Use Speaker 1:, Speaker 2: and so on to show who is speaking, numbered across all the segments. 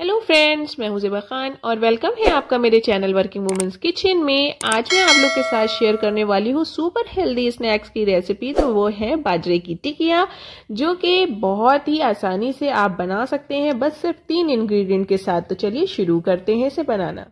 Speaker 1: hello friends मैं हूं जेबा खान और वेलकम है आपका मेरे चैनल वर्किंग वुमेंस किचन में आज मैं आप लोग के साथ शेयर करने वाली हूं सुपर हेल्दी स्नैक्स की रेसिपी तो वो है बाजरे की टिकिया जो कि बहुत ही आसानी से आप बना सकते हैं बस सिर्फ तीन इंग्रेडिएंट के साथ तो चलिए शुरू करते हैं इसे बनाना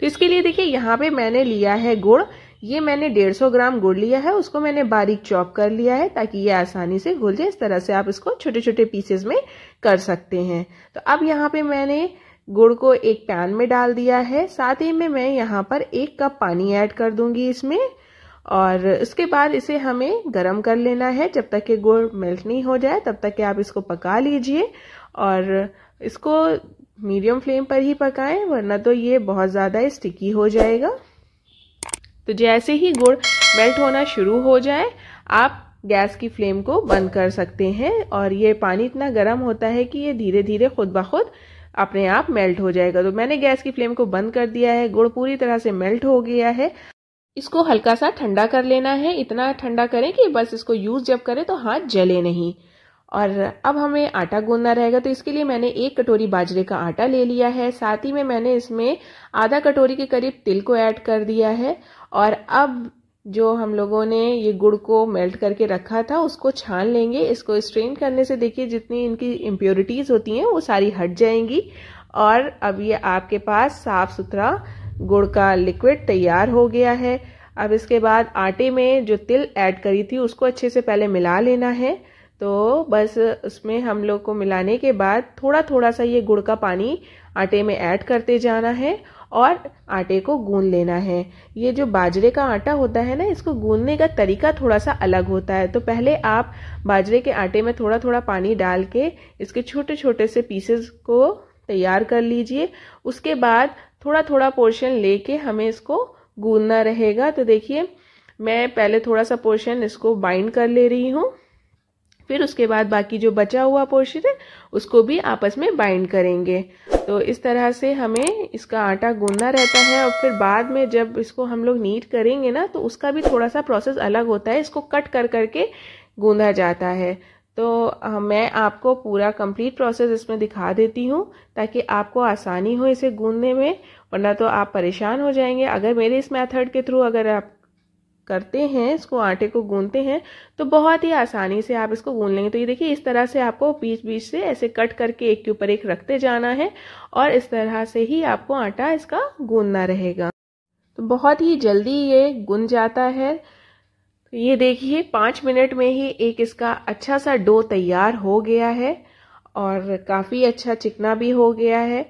Speaker 1: तो इसके लिए देखिए यहाँ पे मैंने लिया है गुड़ ये मैंने 150 ग्राम गुड़ लिया है उसको मैंने बारीक चॉप कर लिया है ताकि ये आसानी से घुल जाए इस तरह से आप इसको छोटे छोटे पीसेस में कर सकते हैं तो अब यहाँ पे मैंने गुड़ को एक पैन में डाल दिया है साथ ही में मैं यहाँ पर एक कप पानी ऐड कर दूंगी इसमें और उसके बाद इसे हमें गर्म कर लेना है जब तक कि गुड़ मेल्ट नहीं हो जाए तब तक कि आप इसको पका लीजिए और इसको मीडियम फ्लेम पर ही पकाएं वरना तो ये बहुत ज़्यादा स्टिकी हो जाएगा तो जैसे ही गुड़ मेल्ट होना शुरू हो जाए आप गैस की फ्लेम को बंद कर सकते हैं और ये पानी इतना गर्म होता है कि ये धीरे धीरे खुद ब खुद अपने आप मेल्ट हो जाएगा तो मैंने गैस की फ्लेम को बंद कर दिया है गुड़ पूरी तरह से मेल्ट हो गया है इसको हल्का सा ठंडा कर लेना है इतना ठंडा करें कि बस इसको यूज जब करें तो हाथ जले नहीं और अब हमें आटा गूंदना रहेगा तो इसके लिए मैंने एक कटोरी बाजरे का आटा ले लिया है साथ ही में मैंने इसमें आधा कटोरी के करीब तिल को ऐड कर दिया है और अब जो हम लोगों ने ये गुड़ को मेल्ट करके रखा था उसको छान लेंगे इसको स्ट्रेन करने से देखिए जितनी इनकी इम्प्योरिटीज़ होती हैं वो सारी हट जाएंगी और अब ये आपके पास साफ़ सुथरा गुड़ का लिक्विड तैयार हो गया है अब इसके बाद आटे में जो तिल ऐड करी थी उसको अच्छे से पहले मिला लेना है तो बस उसमें हम लोग को मिलाने के बाद थोड़ा थोड़ा सा ये गुड़ का पानी आटे में ऐड करते जाना है और आटे को गूंद लेना है ये जो बाजरे का आटा होता है ना इसको गूंदने का तरीका थोड़ा सा अलग होता है तो पहले आप बाजरे के आटे में थोड़ा थोड़ा पानी डाल के इसके छोटे छोटे से पीसेस को तैयार कर लीजिए उसके बाद थोड़ा थोड़ा पोर्शन लेके हमें इसको गूंदना रहेगा तो देखिए मैं पहले थोड़ा सा पोर्शन इसको बाइंड कर ले रही हूँ फिर उसके बाद बाकी जो बचा हुआ पोर्शन है उसको भी आपस में बाइंड करेंगे तो इस तरह से हमें इसका आटा गूंदना रहता है और फिर बाद में जब इसको हम लोग नीट करेंगे ना तो उसका भी थोड़ा सा प्रोसेस अलग होता है इसको कट कर करके गूंदा जाता है तो मैं आपको पूरा कंप्लीट प्रोसेस इसमें दिखा देती हूँ ताकि आपको आसानी हो इसे गूंदने में वरना तो आप परेशान हो जाएंगे अगर मेरे इस मेथड के थ्रू अगर आप करते हैं इसको आटे को गूंदते हैं तो बहुत ही आसानी से आप इसको गूंद लेंगे तो ये देखिए इस तरह से आपको बीच बीच से ऐसे कट करके एक के ऊपर एक रखते जाना है और इस तरह से ही आपको आटा इसका गूंदना रहेगा तो बहुत ही जल्दी ये गुन जाता है ये देखिए पाँच मिनट में ही एक इसका अच्छा सा डो तैयार हो गया है और काफ़ी अच्छा चिकना भी हो गया है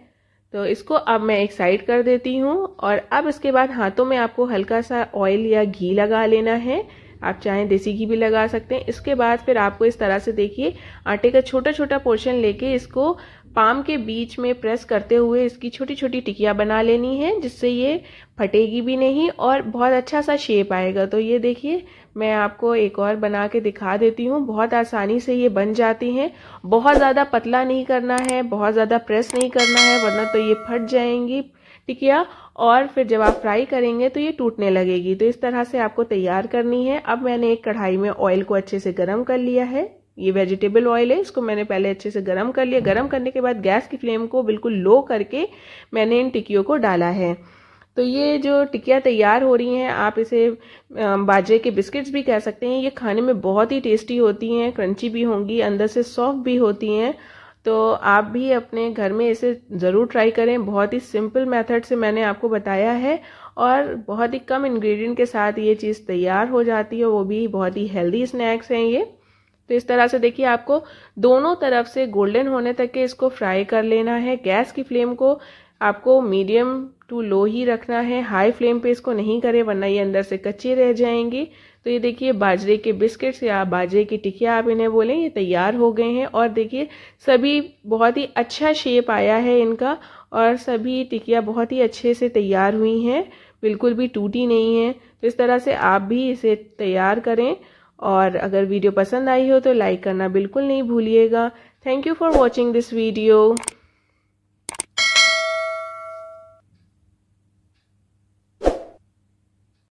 Speaker 1: तो इसको अब मैं एक साइड कर देती हूँ और अब इसके बाद हाथों में आपको हल्का सा ऑयल या घी लगा लेना है आप चाहें देसी घी भी लगा सकते हैं इसके बाद फिर आपको इस तरह से देखिए आटे का छोटा छोटा पोर्शन लेके इसको पाम के बीच में प्रेस करते हुए इसकी छोटी छोटी टिकिया बना लेनी है जिससे ये फटेगी भी नहीं और बहुत अच्छा सा शेप आएगा तो ये देखिए मैं आपको एक और बना के दिखा देती हूँ बहुत आसानी से ये बन जाती हैं बहुत ज़्यादा पतला नहीं करना है बहुत ज़्यादा प्रेस नहीं करना है वरना तो ये फट जाएंगी ठीक है और फिर जब आप फ्राई करेंगे तो ये टूटने लगेगी तो इस तरह से आपको तैयार करनी है अब मैंने एक कढ़ाई में ऑयल को अच्छे से गर्म कर लिया है ये वेजिटेबल ऑयल है इसको मैंने पहले अच्छे से गर्म कर लिया गर्म करने के बाद गैस की फ्लेम को बिल्कुल लो करके मैंने इन टिक्कियों को डाला है तो ये जो टिकिया तैयार हो रही हैं आप इसे बाजरे के बिस्किट्स भी कह सकते हैं ये खाने में बहुत ही टेस्टी होती हैं क्रंची भी होंगी अंदर से सॉफ्ट भी होती हैं तो आप भी अपने घर में इसे ज़रूर ट्राई करें बहुत ही सिंपल मेथड से मैंने आपको बताया है और बहुत ही कम इंग्रेडिएंट के साथ ये चीज़ तैयार हो जाती है वो भी बहुत ही हेल्दी स्नैक्स हैं ये तो इस तरह से देखिए आपको दोनों तरफ से गोल्डन होने तक के इसको फ्राई कर लेना है गैस की फ्लेम को आपको मीडियम टू लो ही रखना है हाई फ्लेम पे इसको नहीं करें वरना ये अंदर से कच्ची रह जाएंगी तो ये देखिए बाजरे के बिस्किट्स या बाजरे की टिकिया आप इन्हें बोलें ये तैयार हो गए हैं और देखिए सभी बहुत ही अच्छा शेप आया है इनका और सभी टिकिया बहुत ही अच्छे से तैयार हुई हैं बिल्कुल भी टूटी नहीं है तो इस तरह से आप भी इसे तैयार करें और अगर वीडियो पसंद आई हो तो लाइक करना बिल्कुल नहीं भूलिएगा thank you for watching this video